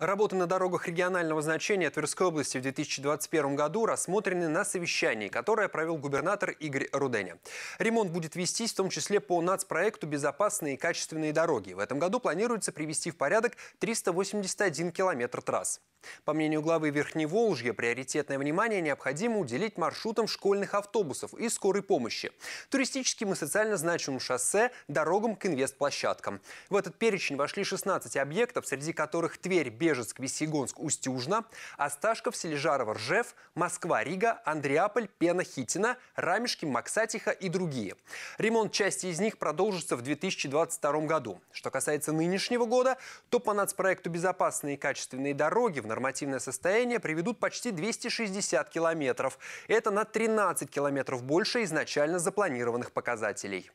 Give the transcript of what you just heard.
Работы на дорогах регионального значения Тверской области в 2021 году рассмотрены на совещании, которое провел губернатор Игорь Руденя. Ремонт будет вестись в том числе по нацпроекту «Безопасные и качественные дороги». В этом году планируется привести в порядок 381 километр трасс. По мнению главы Верхневолжья, приоритетное внимание необходимо уделить маршрутам школьных автобусов и скорой помощи, туристическим и социально значимым шоссе, дорогам к инвестплощадкам. В этот перечень вошли 16 объектов, среди которых Тверь, Бежецк, Весегонск, Устюжна, Осташков, Сележарова, Ржев, Москва, Рига, Андреаполь, Пена, Хитина, Рамешки, Максатиха и другие. Ремонт части из них продолжится в 2022 году. Что касается нынешнего года, то по нацпроекту «Безопасные и качественные дороги» в нормативное состояние приведут почти 260 километров. Это на 13 километров больше изначально запланированных показателей.